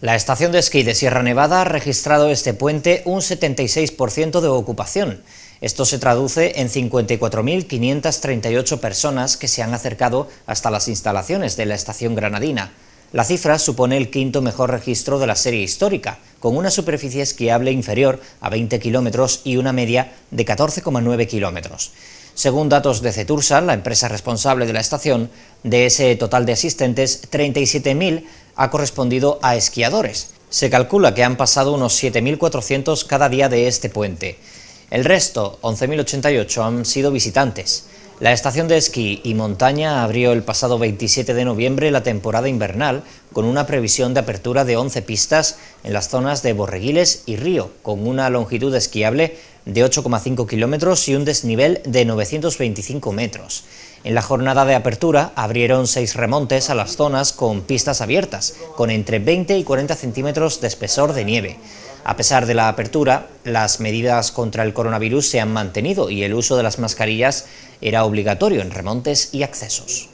La estación de esquí de Sierra Nevada ha registrado este puente un 76% de ocupación. Esto se traduce en 54.538 personas que se han acercado hasta las instalaciones de la estación granadina. La cifra supone el quinto mejor registro de la serie histórica, con una superficie esquiable inferior a 20 kilómetros y una media de 14,9 kilómetros. Según datos de Cetursa, la empresa responsable de la estación, de ese total de asistentes, 37.000 ha correspondido a esquiadores. Se calcula que han pasado unos 7.400 cada día de este puente. El resto, 11.088, han sido visitantes. La estación de esquí y montaña abrió el pasado 27 de noviembre la temporada invernal con una previsión de apertura de 11 pistas en las zonas de Borreguiles y Río, con una longitud esquiable de 8,5 kilómetros y un desnivel de 925 metros. En la jornada de apertura abrieron seis remontes a las zonas con pistas abiertas, con entre 20 y 40 centímetros de espesor de nieve. A pesar de la apertura, las medidas contra el coronavirus se han mantenido y el uso de las mascarillas era obligatorio en remontes y accesos.